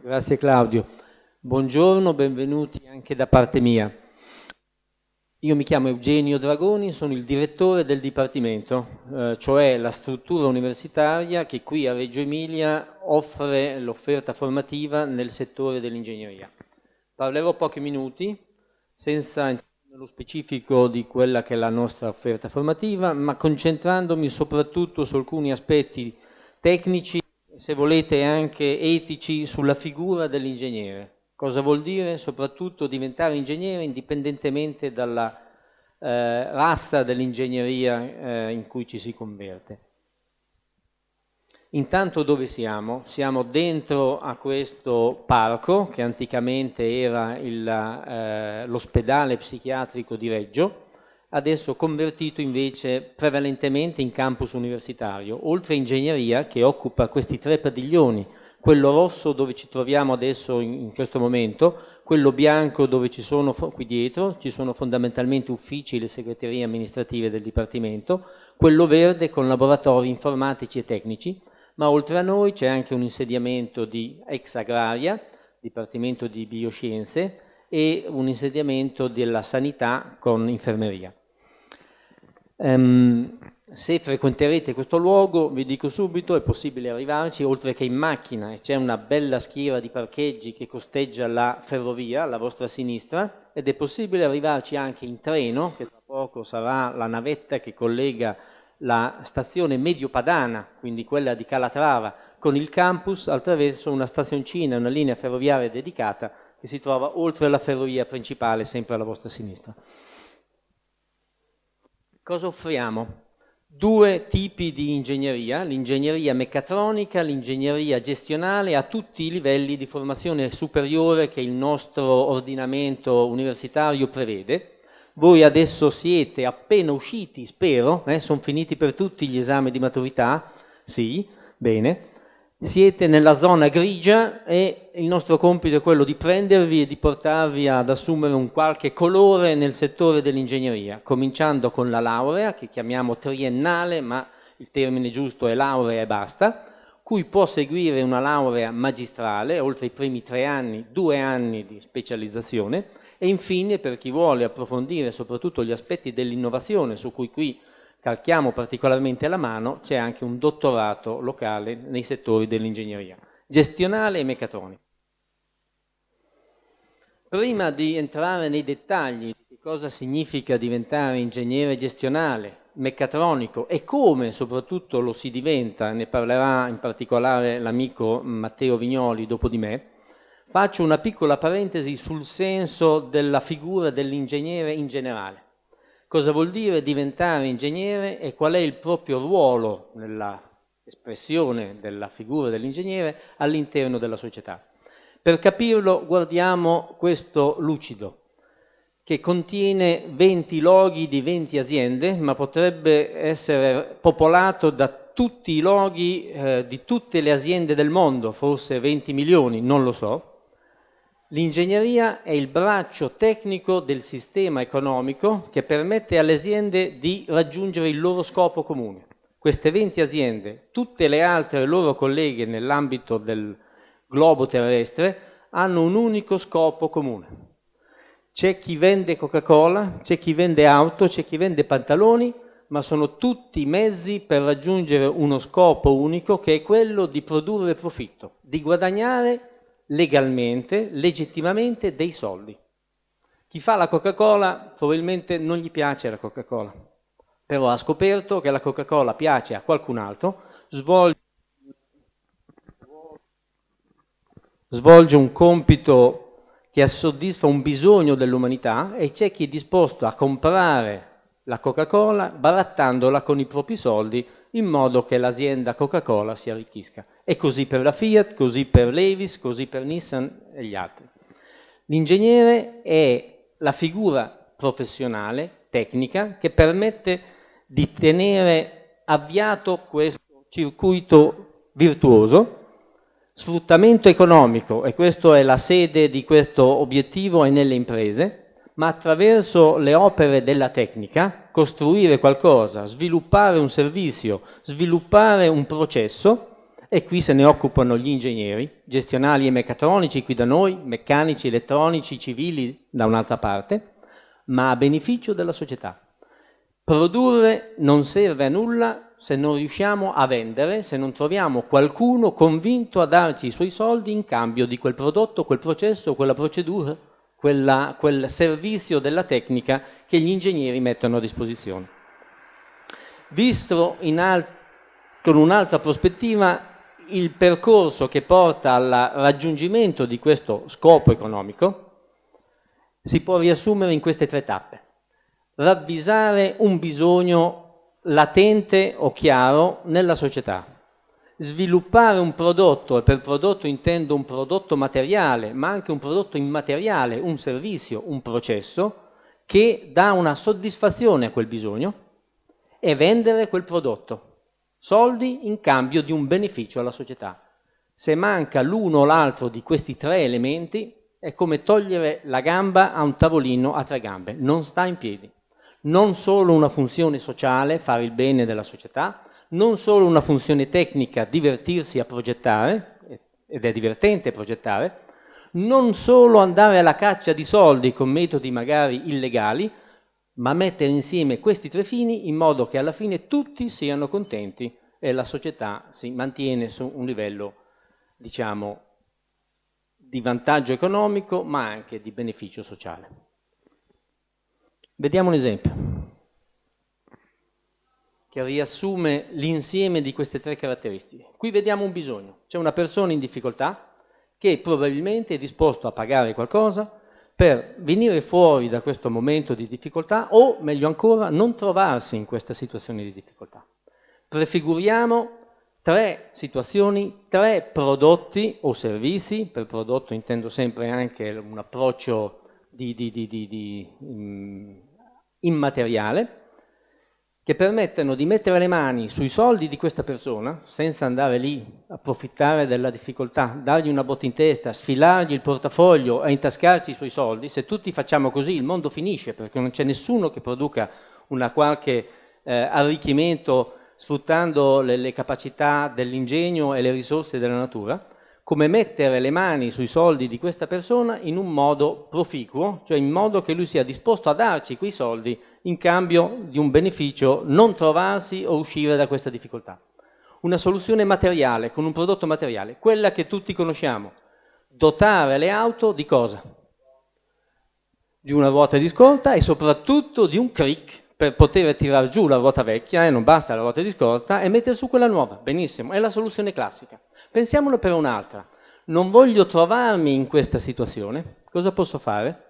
Grazie Claudio. Buongiorno, benvenuti anche da parte mia. Io mi chiamo Eugenio Dragoni, sono il direttore del Dipartimento, eh, cioè la struttura universitaria che qui a Reggio Emilia offre l'offerta formativa nel settore dell'ingegneria. Parlerò pochi minuti, senza nello specifico di quella che è la nostra offerta formativa, ma concentrandomi soprattutto su alcuni aspetti tecnici se volete anche etici sulla figura dell'ingegnere. Cosa vuol dire soprattutto diventare ingegnere indipendentemente dalla eh, razza dell'ingegneria eh, in cui ci si converte. Intanto dove siamo? Siamo dentro a questo parco che anticamente era eh, l'ospedale eh, psichiatrico di Reggio, adesso convertito invece prevalentemente in campus universitario, oltre ingegneria che occupa questi tre padiglioni, quello rosso dove ci troviamo adesso in, in, questo momento, quello bianco dove ci sono qui dietro, ci sono fondamentalmente uffici e le segreterie amministrative del Dipartimento, quello verde con laboratori informatici e tecnici, ma oltre a noi c'è anche un insediamento di ex agraria, Dipartimento di Bioscienze, e un insediamento della sanità con infermeria. Um, se frequenterete questo luogo, vi dico subito, è possibile arrivarci oltre che in macchina. C'è una bella schiera di parcheggi che costeggia la ferrovia alla vostra sinistra ed è possibile arrivarci anche in treno, che tra poco sarà la navetta che collega la stazione mediopadana, quindi quella di Calatrava, con il campus attraverso una stazioncina, una linea ferroviaria dedicata che si trova oltre la ferrovia principale, sempre alla vostra sinistra cosa offriamo? Due tipi di ingegneria, l'ingegneria meccatronica, l'ingegneria gestionale a tutti i livelli di formazione superiore che il nostro ordinamento universitario prevede. Voi adesso siete appena usciti, spero, eh? sono finiti per tutti gli esami di maturità? Sì, bene siete nella zona grigia e il nostro compito è quello di prendervi e di portarvi ad assumere un qualche colore nel settore dell'ingegneria, cominciando con la laurea, che chiamiamo triennale, ma il termine giusto è laurea e basta, cui può seguire una laurea magistrale, oltre i primi tre anni, due anni di specializzazione, e infine per chi vuole approfondire soprattutto gli aspetti dell'innovazione, su cui qui calchiamo particolarmente la mano, c'è anche un dottorato locale nei settori dell'ingegneria, gestionale e meccatronica. Prima di entrare nei dettagli di cosa significa diventare ingegnere gestionale, meccatronico e come soprattutto lo si diventa, ne parlerà in particolare l'amico Matteo Vignoli dopo di me, faccio una piccola parentesi sul senso della figura dell'ingegnere in generale cosa vuol dire diventare ingegnere e qual è il proprio ruolo nella espressione della figura dell'ingegnere all'interno della società. Per capirlo guardiamo questo lucido che contiene 20 loghi di 20 aziende ma potrebbe essere popolato da tutti i loghi eh, di tutte le aziende del mondo, forse 20 milioni, non lo so. L'ingegneria è il braccio tecnico del sistema economico che permette alle aziende di raggiungere il loro scopo comune. Queste 20 aziende, tutte le altre loro colleghe nell'ambito del globo terrestre, hanno un unico scopo comune. C'è chi vende Coca-Cola, c'è chi vende auto, c'è chi vende pantaloni, ma sono tutti mezzi per raggiungere uno scopo unico che è quello di produrre profitto, di guadagnare legalmente, legittimamente dei soldi. Chi fa la Coca-Cola probabilmente non gli piace la Coca-Cola, però ha scoperto che la Coca-Cola piace a qualcun altro, svolge, svolge un compito che soddisfa un bisogno dell'umanità e c'è chi è disposto a comprare la Coca-Cola barattandola con i propri soldi in modo che l'azienda Coca-Cola si arricchisca. E così per la Fiat, così per Levis, così per Nissan e gli altri. L'ingegnere è la figura professionale, tecnica, che permette di tenere avviato questo circuito virtuoso, sfruttamento economico, e questa è la sede di questo obiettivo, è nelle imprese, ma attraverso le opere della tecnica costruire qualcosa, sviluppare un servizio, sviluppare un processo e qui se ne occupano gli ingegneri, gestionali e meccatronici qui da noi, meccanici, elettronici, civili da un'altra parte, ma a beneficio della società. Produrre non serve a nulla se non riusciamo a vendere, se non troviamo qualcuno convinto a darci i suoi soldi in cambio di quel prodotto, quel processo, quella procedura quella, quel servizio della tecnica che gli ingegneri mettono a disposizione. Visto con un'altra prospettiva il percorso che porta al raggiungimento di questo scopo economico si può riassumere in queste tre tappe. Ravvisare un bisogno latente o chiaro nella società, sviluppare un prodotto, e per prodotto intendo un prodotto materiale, ma anche un prodotto immateriale, un servizio, un processo, che dà una soddisfazione a quel bisogno, e vendere quel prodotto. Soldi in cambio di un beneficio alla società. Se manca l'uno o l'altro di questi tre elementi, è come togliere la gamba a un tavolino a tre gambe, non sta in piedi. Non solo una funzione sociale, fare il bene della società, non solo una funzione tecnica, divertirsi a progettare, ed è divertente progettare, non solo andare alla caccia di soldi con metodi magari illegali, ma mettere insieme questi tre fini in modo che alla fine tutti siano contenti e la società si mantiene su un livello, diciamo, di vantaggio economico, ma anche di beneficio sociale. Vediamo un esempio che riassume l'insieme di queste tre caratteristiche. Qui vediamo un bisogno, c'è una persona in difficoltà che probabilmente è disposto a pagare qualcosa per venire fuori da questo momento di difficoltà o, meglio ancora, non trovarsi in questa situazione di difficoltà. Prefiguriamo tre situazioni, tre prodotti o servizi, per prodotto intendo sempre anche un approccio di, di, di, di mm, immateriale, che permettono di mettere le mani sui soldi di questa persona senza andare lì, approfittare della difficoltà, dargli una botta in testa, sfilargli il portafoglio e intascarci i suoi soldi, se tutti facciamo così il mondo finisce perché non c'è nessuno che produca una qualche eh, arricchimento sfruttando le, le capacità dell'ingegno e le risorse della natura, come mettere le mani sui soldi di questa persona in un modo proficuo, cioè in modo che lui sia disposto a darci quei soldi in cambio di un beneficio non trovarsi o uscire da questa difficoltà. Una soluzione materiale, con un prodotto materiale, quella che tutti conosciamo, dotare le auto di cosa? Di una ruota di scorta e soprattutto di un crick per poter tirare giù la ruota vecchia e non basta la ruota di scorta e mettere su quella nuova. Benissimo, è la soluzione classica. Pensiamolo per un'altra. Non voglio trovarmi in questa situazione, cosa posso fare?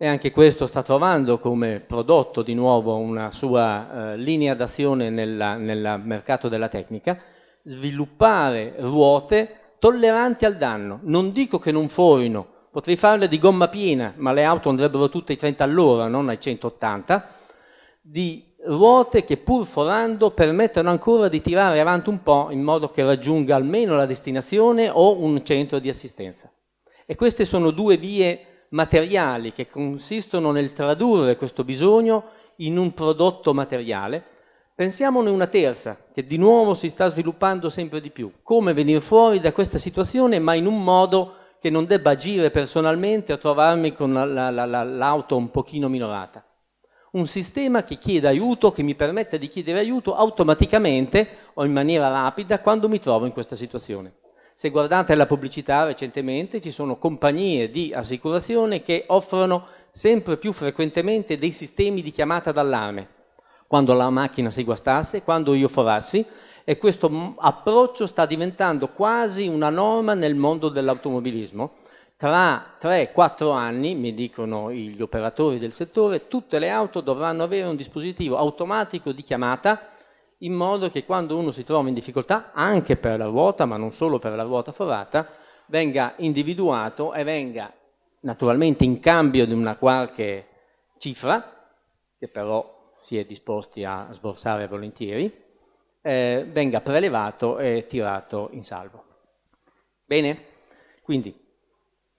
e anche questo sta trovando come prodotto di nuovo una sua eh, linea d'azione nel mercato della tecnica, sviluppare ruote tolleranti al danno. Non dico che non forino, potrei farle di gomma piena, ma le auto andrebbero tutte ai 30 all'ora, non ai 180, di ruote che pur forando permettono ancora di tirare avanti un po' in modo che raggiunga almeno la destinazione o un centro di assistenza. E queste sono due vie materiali che consistono nel tradurre questo bisogno in un prodotto materiale. Pensiamone una terza, che di nuovo si sta sviluppando sempre di più. Come venire fuori da questa situazione, ma in un modo che non debba agire personalmente a trovarmi con la, la, la, l'auto un pochino minorata. Un sistema che chieda aiuto, che mi permetta di chiedere aiuto automaticamente o in maniera rapida quando mi trovo in questa situazione. Se guardate la pubblicità recentemente ci sono compagnie di assicurazione che offrono sempre più frequentemente dei sistemi di chiamata d'allarme quando la macchina si guastasse, quando io forassi e questo approccio sta diventando quasi una norma nel mondo dell'automobilismo. Tra 3-4 anni, mi dicono gli operatori del settore, tutte le auto dovranno avere un dispositivo automatico di chiamata in modo che quando uno si trova in difficoltà, anche per la ruota, ma non solo per la ruota forata, venga individuato e venga naturalmente in cambio di una qualche cifra, che però si è disposti a sborsare volentieri, eh, venga prelevato e tirato in salvo. Bene? Quindi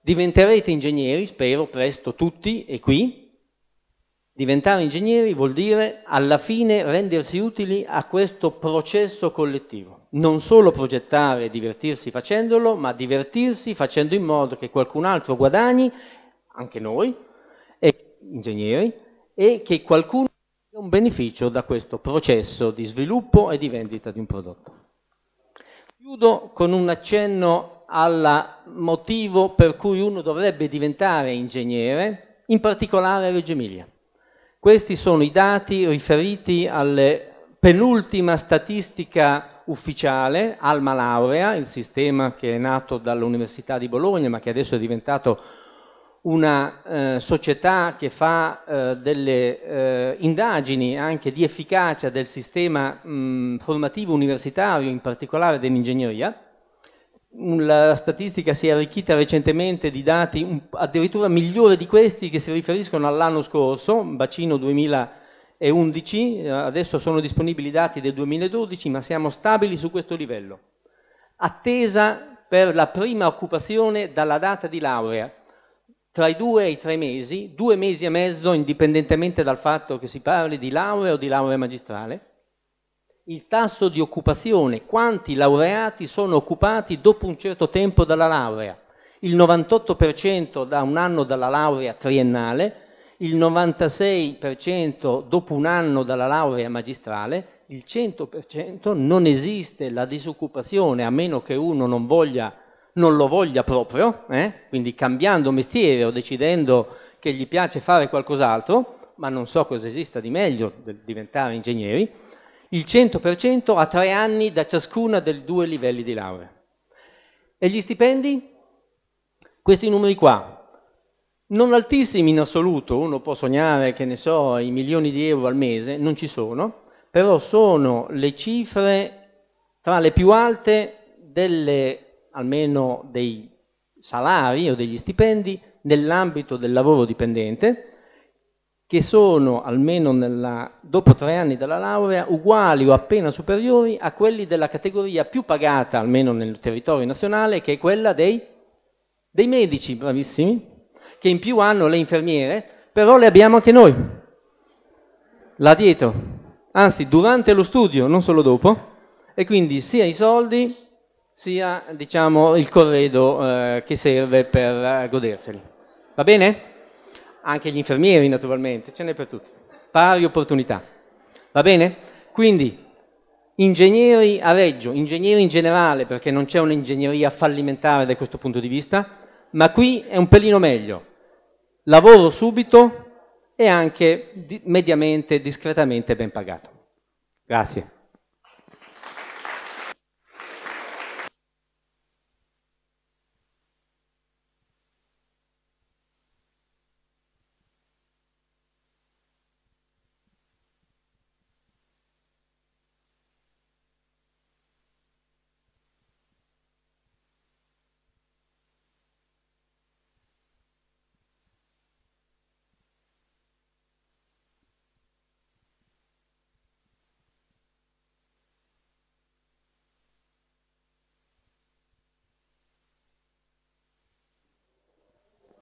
diventerete ingegneri, spero presto tutti e qui, Diventare ingegneri vuol dire alla fine rendersi utili a questo processo collettivo. Non solo progettare e divertirsi facendolo, ma divertirsi facendo in modo che qualcun altro guadagni, anche noi, e, ingegneri, e che qualcuno abbia un beneficio da questo processo di sviluppo e di vendita di un prodotto. Chiudo con un accenno al motivo per cui uno dovrebbe diventare ingegnere, in particolare a Reggio Emilia. Questi sono i dati riferiti alla penultima statistica ufficiale, Alma Laurea, il sistema che è nato dall'Università di Bologna ma che adesso è diventato una eh, società che fa eh, delle eh, indagini anche di efficacia del sistema mh, formativo universitario, in particolare dell'ingegneria, la statistica si è arricchita recentemente di dati addirittura migliori di questi che si riferiscono all'anno scorso, bacino 2011, adesso sono disponibili i dati del 2012, ma siamo stabili su questo livello. Attesa per la prima occupazione dalla data di laurea, tra i due e i tre mesi, due mesi e mezzo indipendentemente dal fatto che si parli di laurea o di laurea magistrale, il tasso di occupazione, quanti laureati sono occupati dopo un certo tempo dalla laurea, il 98% da un anno dalla laurea triennale, il 96% dopo un anno dalla laurea magistrale, il 100% non esiste la disoccupazione a meno che uno non, voglia, non lo voglia proprio, eh? quindi cambiando mestiere o decidendo che gli piace fare qualcos'altro, ma non so cosa esista di meglio del diventare ingegneri, il 100% a tre anni da ciascuna dei due livelli di laurea. E gli stipendi? Questi numeri qua, non altissimi in assoluto, uno può sognare, che ne so, i milioni di euro al mese, non ci sono, però sono le cifre tra le più alte delle, almeno dei salari o degli stipendi nell'ambito del lavoro dipendente, che sono, almeno nella, dopo tre anni dalla laurea, uguali o appena superiori a quelli della categoria più pagata, almeno nel territorio nazionale, che è quella dei, dei medici, bravissimi, che in più hanno le infermiere, però le abbiamo anche noi, là dietro, anzi durante lo studio, non solo dopo, e quindi sia i soldi sia diciamo, il corredo eh, che serve per eh, goderseli. Va bene? anche gli infermieri naturalmente, ce n'è per tutti, pari opportunità. Va bene? Quindi ingegneri a Reggio, ingegneri in generale, perché non c'è un'ingegneria fallimentare da questo punto di vista, ma qui è un pelino meglio. Lavoro subito e anche mediamente, discretamente ben pagato. Grazie.